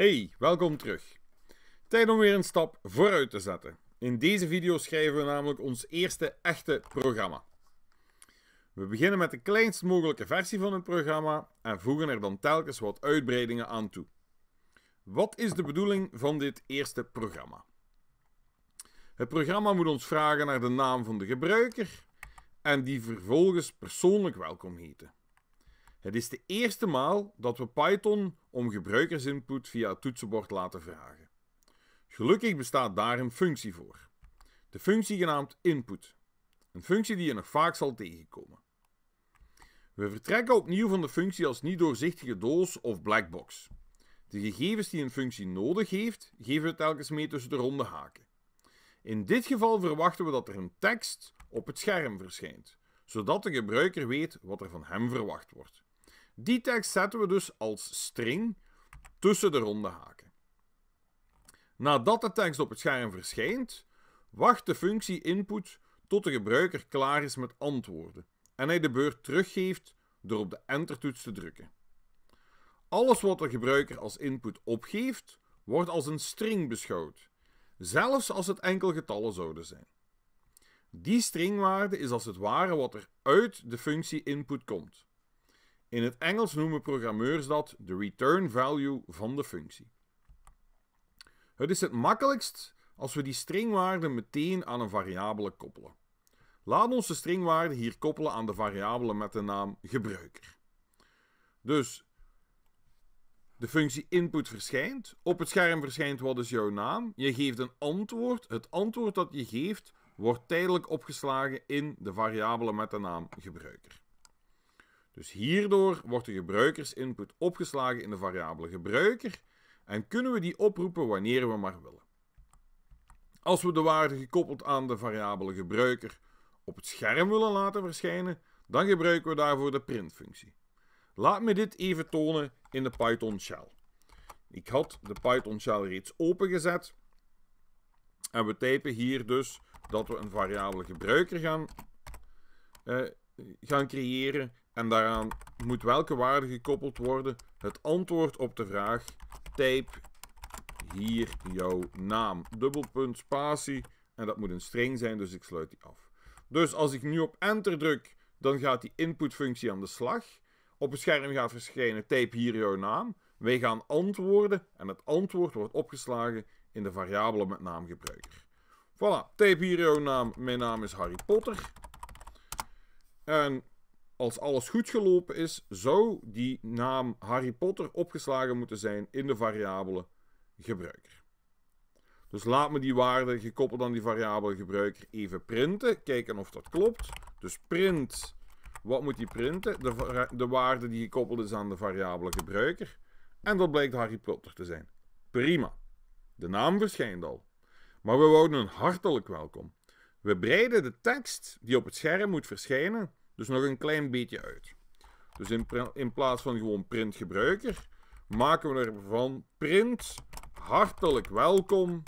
Hey, welkom terug. Tijd om weer een stap vooruit te zetten. In deze video schrijven we namelijk ons eerste echte programma. We beginnen met de kleinst mogelijke versie van het programma en voegen er dan telkens wat uitbreidingen aan toe. Wat is de bedoeling van dit eerste programma? Het programma moet ons vragen naar de naam van de gebruiker en die vervolgens persoonlijk welkom heten. Het is de eerste maal dat we Python om gebruikersinput via het toetsenbord laten vragen. Gelukkig bestaat daar een functie voor. De functie genaamd input. Een functie die je nog vaak zal tegenkomen. We vertrekken opnieuw van de functie als niet doorzichtige doos of blackbox. De gegevens die een functie nodig heeft, geven we telkens mee tussen de ronde haken. In dit geval verwachten we dat er een tekst op het scherm verschijnt, zodat de gebruiker weet wat er van hem verwacht wordt. Die tekst zetten we dus als string tussen de ronde haken. Nadat de tekst op het scherm verschijnt, wacht de functie input tot de gebruiker klaar is met antwoorden en hij de beurt teruggeeft door op de Enter-toets te drukken. Alles wat de gebruiker als input opgeeft, wordt als een string beschouwd, zelfs als het enkel getallen zouden zijn. Die stringwaarde is als het ware wat er uit de functie input komt. In het Engels noemen programmeurs dat de return value van de functie. Het is het makkelijkst als we die stringwaarde meteen aan een variabele koppelen. Laat ons de stringwaarde hier koppelen aan de variabele met de naam gebruiker. Dus de functie input verschijnt. Op het scherm verschijnt wat is jouw naam. Je geeft een antwoord. Het antwoord dat je geeft wordt tijdelijk opgeslagen in de variabele met de naam gebruiker. Dus hierdoor wordt de gebruikersinput opgeslagen in de variabele gebruiker en kunnen we die oproepen wanneer we maar willen. Als we de waarde gekoppeld aan de variabele gebruiker op het scherm willen laten verschijnen, dan gebruiken we daarvoor de printfunctie. Laat me dit even tonen in de Python shell. Ik had de Python shell reeds opengezet. En we typen hier dus dat we een variabele gebruiker gaan uh, gaan creëren en daaraan moet welke waarde gekoppeld worden? Het antwoord op de vraag type hier jouw naam. Dubbelpunt spatie en dat moet een string zijn, dus ik sluit die af. Dus als ik nu op enter druk, dan gaat die inputfunctie aan de slag. Op het scherm gaat verschijnen type hier jouw naam. Wij gaan antwoorden en het antwoord wordt opgeslagen in de variabele met naamgebruiker. Voilà, type hier jouw naam. Mijn naam is Harry Potter. En als alles goed gelopen is, zou die naam Harry Potter opgeslagen moeten zijn in de variabele gebruiker. Dus laat me die waarde gekoppeld aan die variabele gebruiker even printen. Kijken of dat klopt. Dus print. Wat moet die printen? De, de waarde die gekoppeld is aan de variabele gebruiker. En dat blijkt Harry Potter te zijn. Prima. De naam verschijnt al. Maar we wouden een hartelijk welkom we breiden de tekst die op het scherm moet verschijnen dus nog een klein beetje uit. Dus in, in plaats van gewoon print gebruiker, maken we ervan print hartelijk welkom,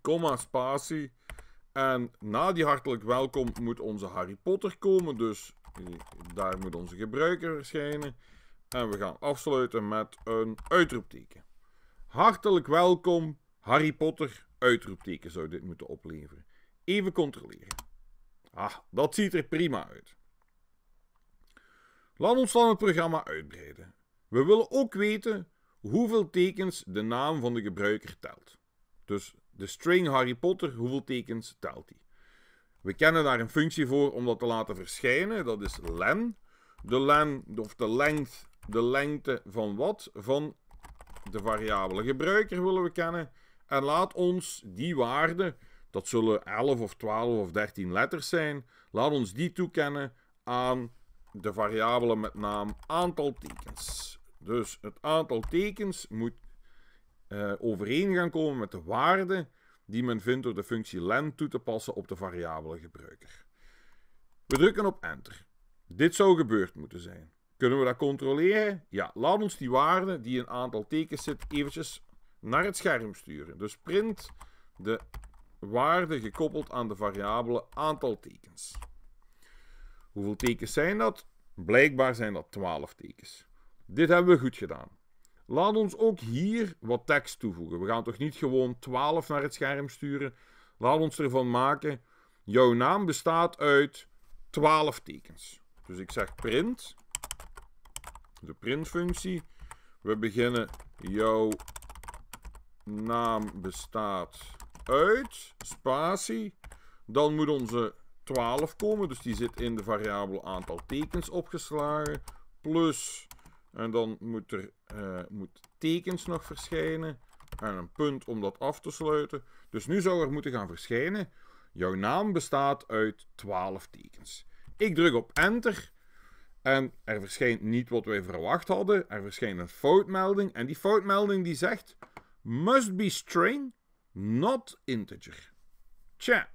comma spatie. En na die hartelijk welkom moet onze Harry Potter komen, dus eh, daar moet onze gebruiker verschijnen. En we gaan afsluiten met een uitroepteken. Hartelijk welkom, Harry Potter, uitroepteken zou dit moeten opleveren. Even controleren. Ah, dat ziet er prima uit. Laat ons dan het programma uitbreiden. We willen ook weten hoeveel tekens de naam van de gebruiker telt. Dus de string Harry Potter, hoeveel tekens telt die? We kennen daar een functie voor om dat te laten verschijnen. Dat is len. De len, of de lengte, de lengte van wat? Van de variabele gebruiker willen we kennen. En laat ons die waarde dat zullen 11 of 12 of 13 letters zijn. Laat ons die toekennen aan de variabele met naam aantal tekens. Dus het aantal tekens moet eh, overeen gaan komen met de waarde die men vindt door de functie len toe te passen op de variabele gebruiker. We drukken op enter. Dit zou gebeurd moeten zijn. Kunnen we dat controleren? Ja, laat ons die waarde die een aantal tekens zit eventjes naar het scherm sturen. Dus print de waarde gekoppeld aan de variabele aantal tekens. Hoeveel tekens zijn dat? Blijkbaar zijn dat 12 tekens. Dit hebben we goed gedaan. Laat ons ook hier wat tekst toevoegen. We gaan toch niet gewoon 12 naar het scherm sturen. Laat ons ervan maken, jouw naam bestaat uit 12 tekens. Dus ik zeg print, de printfunctie. We beginnen, jouw naam bestaat uit, spatie. Dan moet onze 12 komen, dus die zit in de variabele aantal tekens opgeslagen. Plus, en dan moet er uh, moet tekens nog verschijnen. En een punt om dat af te sluiten. Dus nu zou er moeten gaan verschijnen. Jouw naam bestaat uit 12 tekens. Ik druk op enter. En er verschijnt niet wat wij verwacht hadden. Er verschijnt een foutmelding. En die foutmelding die zegt... Must be string not integer. Tja,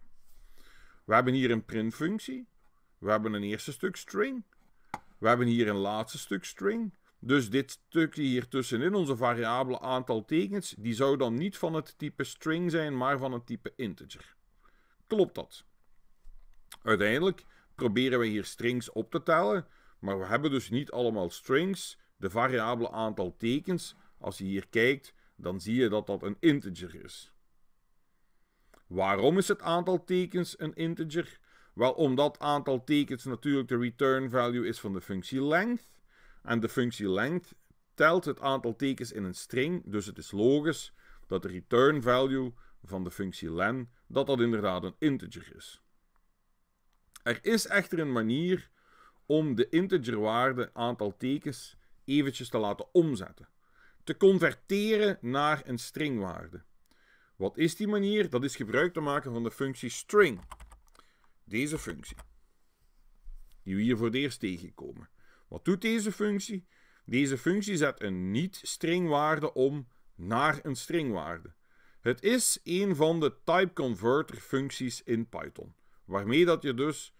we hebben hier een printfunctie. We hebben een eerste stuk string. We hebben hier een laatste stuk string. Dus dit stukje hier tussenin, onze variabele aantal tekens, die zou dan niet van het type string zijn, maar van het type integer. Klopt dat? Uiteindelijk proberen we hier strings op te tellen, maar we hebben dus niet allemaal strings. De variabele aantal tekens, als je hier kijkt, dan zie je dat dat een integer is. Waarom is het aantal tekens een integer? Wel, omdat aantal tekens natuurlijk de return value is van de functie length. En de functie length telt het aantal tekens in een string, dus het is logisch dat de return value van de functie len, dat dat inderdaad een integer is. Er is echter een manier om de integerwaarde aantal tekens eventjes te laten omzetten. Te converteren naar een stringwaarde. Wat is die manier? Dat is gebruik te maken van de functie string. Deze functie. Die we hier voor het eerst tegenkomen. Wat doet deze functie? Deze functie zet een niet-stringwaarde om naar een stringwaarde. Het is een van de type converter functies in Python. Waarmee dat je dus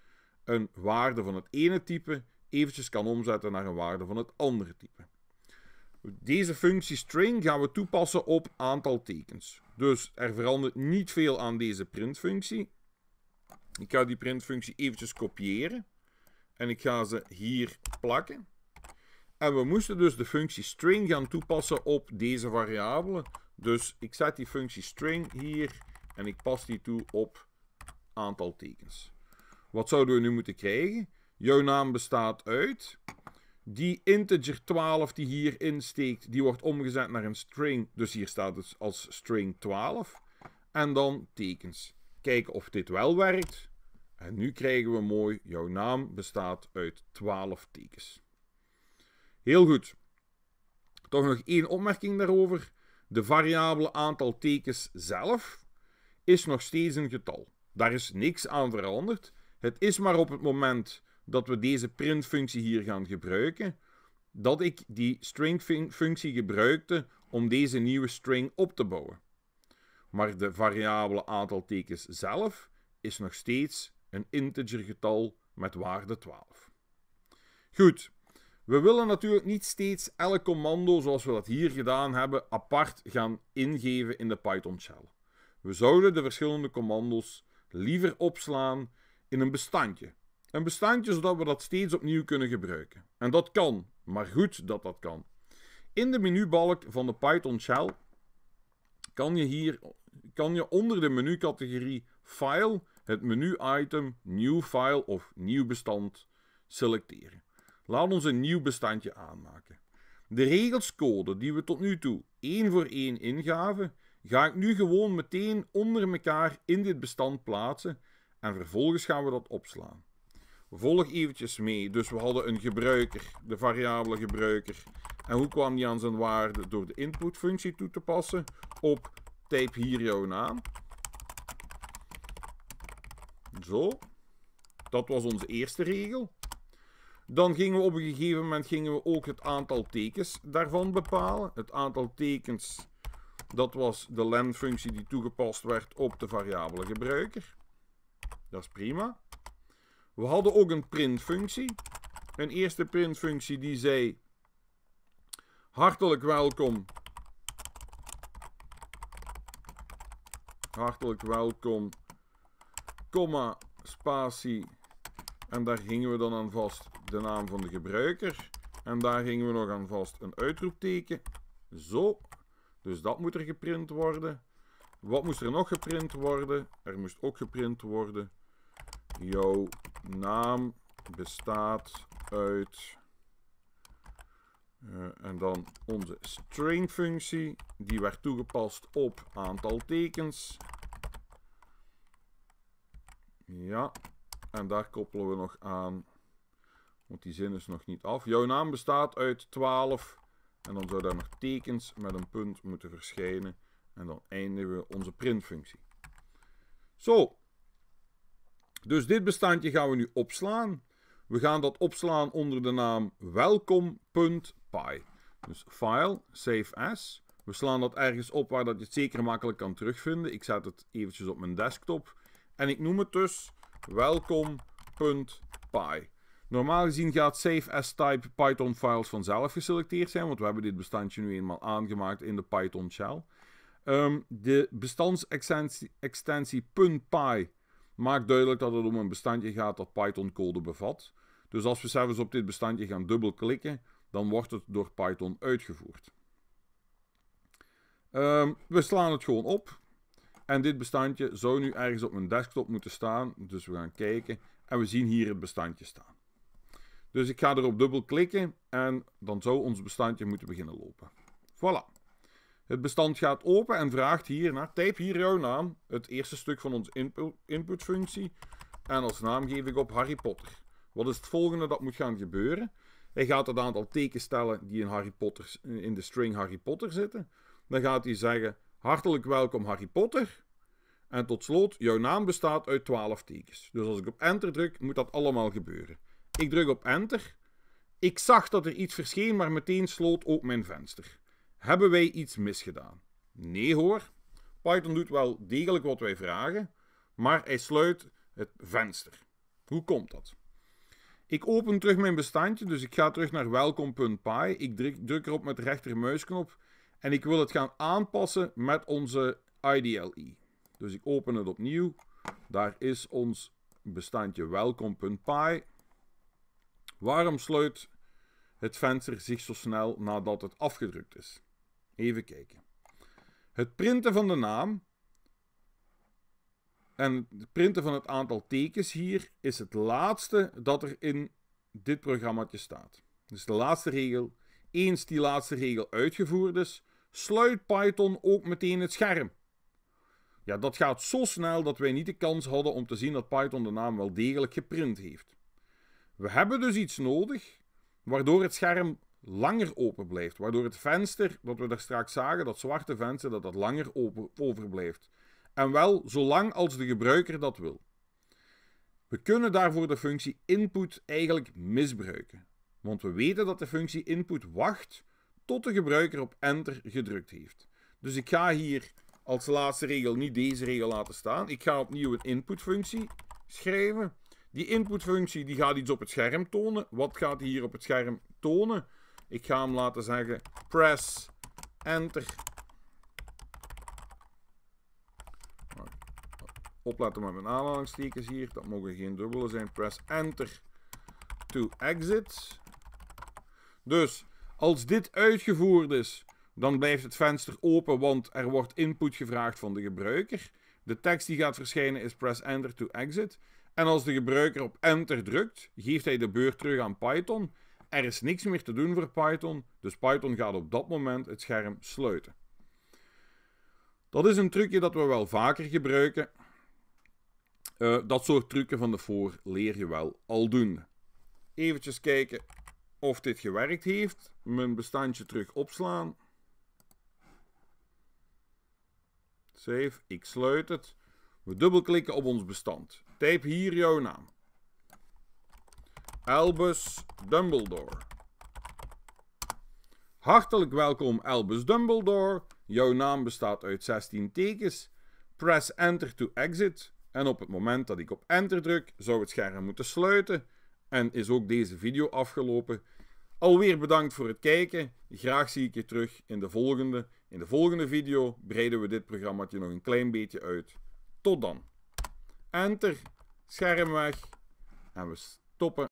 een waarde van het ene type eventjes kan omzetten naar een waarde van het andere type. Deze functie string gaan we toepassen op aantal tekens. Dus er verandert niet veel aan deze printfunctie. Ik ga die printfunctie eventjes kopiëren. En ik ga ze hier plakken. En we moesten dus de functie string gaan toepassen op deze variabelen. Dus ik zet die functie string hier en ik pas die toe op aantal tekens. Wat zouden we nu moeten krijgen? Jouw naam bestaat uit die integer 12 die hierin steekt, die wordt omgezet naar een string. Dus hier staat het als string 12. En dan tekens. Kijken of dit wel werkt. En nu krijgen we mooi, jouw naam bestaat uit 12 tekens. Heel goed. Toch nog één opmerking daarover. De variabele aantal tekens zelf is nog steeds een getal. Daar is niks aan veranderd. Het is maar op het moment dat we deze printfunctie hier gaan gebruiken, dat ik die string-functie gebruikte om deze nieuwe string op te bouwen. Maar de variabele aantal tekens zelf is nog steeds een integergetal met waarde 12. Goed, we willen natuurlijk niet steeds elk commando, zoals we dat hier gedaan hebben, apart gaan ingeven in de Python shell. We zouden de verschillende commando's liever opslaan in een bestandje, een bestandje zodat we dat steeds opnieuw kunnen gebruiken. En dat kan, maar goed dat dat kan. In de menubalk van de Python shell kan je hier kan je onder de menucategorie File het menu-item New File of Nieuw Bestand selecteren. Laat ons een nieuw bestandje aanmaken. De regelscode die we tot nu toe één voor één ingaven, ga ik nu gewoon meteen onder elkaar in dit bestand plaatsen en vervolgens gaan we dat opslaan. Volg eventjes mee. Dus we hadden een gebruiker, de variabele gebruiker. En hoe kwam die aan zijn waarde? Door de inputfunctie toe te passen op type hier jouw naam. Zo. Dat was onze eerste regel. Dan gingen we op een gegeven moment gingen we ook het aantal tekens daarvan bepalen. Het aantal tekens, dat was de len-functie die toegepast werd op de variabele gebruiker. Dat is prima. We hadden ook een printfunctie. Een eerste printfunctie die zei: Hartelijk welkom. Hartelijk welkom, comma, spatie. En daar gingen we dan aan vast de naam van de gebruiker. En daar gingen we nog aan vast een uitroepteken. Zo. Dus dat moet er geprint worden. Wat moest er nog geprint worden? Er moest ook geprint worden. Jouw naam bestaat uit eh, en dan onze string functie, die werd toegepast op aantal tekens. Ja, en daar koppelen we nog aan, want die zin is nog niet af. Jouw naam bestaat uit 12 en dan zou daar nog tekens met een punt moeten verschijnen. En dan eindigen we onze printfunctie. Zo, dus dit bestandje gaan we nu opslaan. We gaan dat opslaan onder de naam welkom.py. Dus file, save as. We slaan dat ergens op waar dat je het zeker makkelijk kan terugvinden. Ik zet het eventjes op mijn desktop. En ik noem het dus welkom.py. Normaal gezien gaat save as type Python files vanzelf geselecteerd zijn, want we hebben dit bestandje nu eenmaal aangemaakt in de Python shell. Ehm, de bestandsextensie .py Maak duidelijk dat het om een bestandje gaat dat Python-code bevat. Dus als we zelfs op dit bestandje gaan dubbelklikken, dan wordt het door Python uitgevoerd. Ehm, we slaan het gewoon op. En dit bestandje zou nu ergens op mijn desktop moeten staan. Dus we gaan kijken. En we zien hier het bestandje staan. Dus ik ga erop dubbel klikken. En dan zou ons bestandje moeten beginnen lopen. Voilà. Het bestand gaat open en vraagt naar. typ hier jouw naam, het eerste stuk van onze inputfunctie. En als naam geef ik op Harry Potter. Wat is het volgende dat moet gaan gebeuren? Hij gaat het aantal tekens stellen die in, Harry Potter, in de string Harry Potter zitten. Dan gaat hij zeggen, hartelijk welkom Harry Potter. En tot slot, jouw naam bestaat uit 12 tekens. Dus als ik op enter druk, moet dat allemaal gebeuren. Ik druk op enter. Ik zag dat er iets verscheen, maar meteen sloot ook mijn venster. Hebben wij iets misgedaan? Nee hoor. Python doet wel degelijk wat wij vragen, maar hij sluit het venster. Hoe komt dat? Ik open terug mijn bestandje, dus ik ga terug naar welkom.py. Ik druk, erop met rechtermuisknop en ik wil het gaan aanpassen met onze IDLE. Dus ik open het opnieuw. Daar is ons bestandje welkom.py. Waarom sluit het venster zich zo snel nadat het afgedrukt is? Even kijken. Het printen van de naam en het printen van het aantal tekens hier is het laatste dat er in dit programmaatje staat. Dus de laatste regel. Eens die laatste regel uitgevoerd is, sluit Python ook meteen het scherm. Ja, dat gaat zo snel dat wij niet de kans hadden om te zien dat Python de naam wel degelijk geprint heeft. We hebben dus iets nodig waardoor het scherm langer open blijft. Waardoor het venster dat we daar straks zagen, dat zwarte venster, dat dat langer open, overblijft. En wel zolang als de gebruiker dat wil. We kunnen daarvoor de functie input eigenlijk misbruiken. Want we weten dat de functie input wacht tot de gebruiker op enter gedrukt heeft. Dus ik ga hier als laatste regel niet deze regel laten staan. Ik ga opnieuw een input functie schrijven. Die functie die gaat iets op het scherm tonen. Wat gaat hier op het scherm tonen? Ik ga hem laten zeggen press enter. Opletten met mijn aanhalingstekens hier. Dat mogen geen dubbele zijn. Press enter to exit. Dus als dit uitgevoerd is, dan blijft het venster open, want er wordt input gevraagd van de gebruiker. De tekst die gaat verschijnen is press enter to exit. En als de gebruiker op enter drukt, geeft hij de beurt terug aan Python. Er is niks meer te doen voor Python, dus Python gaat op dat moment het scherm sluiten. Dat is een trucje dat we wel vaker gebruiken. Eh, dat soort trucken van de voor leer je wel al doen. Even kijken of dit gewerkt heeft. Mijn bestandje terug opslaan. Save, ik sluit het. We dubbelklikken op ons bestand. Typ hier jouw naam. Albus Dumbledore. Hartelijk welkom Albus Dumbledore. Jouw naam bestaat uit 16 tekens. Press Enter to exit. En op het moment dat ik op Enter druk, zou het scherm moeten sluiten. En is ook deze video afgelopen. Alweer bedankt voor het kijken. Graag zie ik je terug in de volgende. In de volgende video breiden we dit programma nog een klein beetje uit. Tot dan. Enter, scherm weg en we stoppen.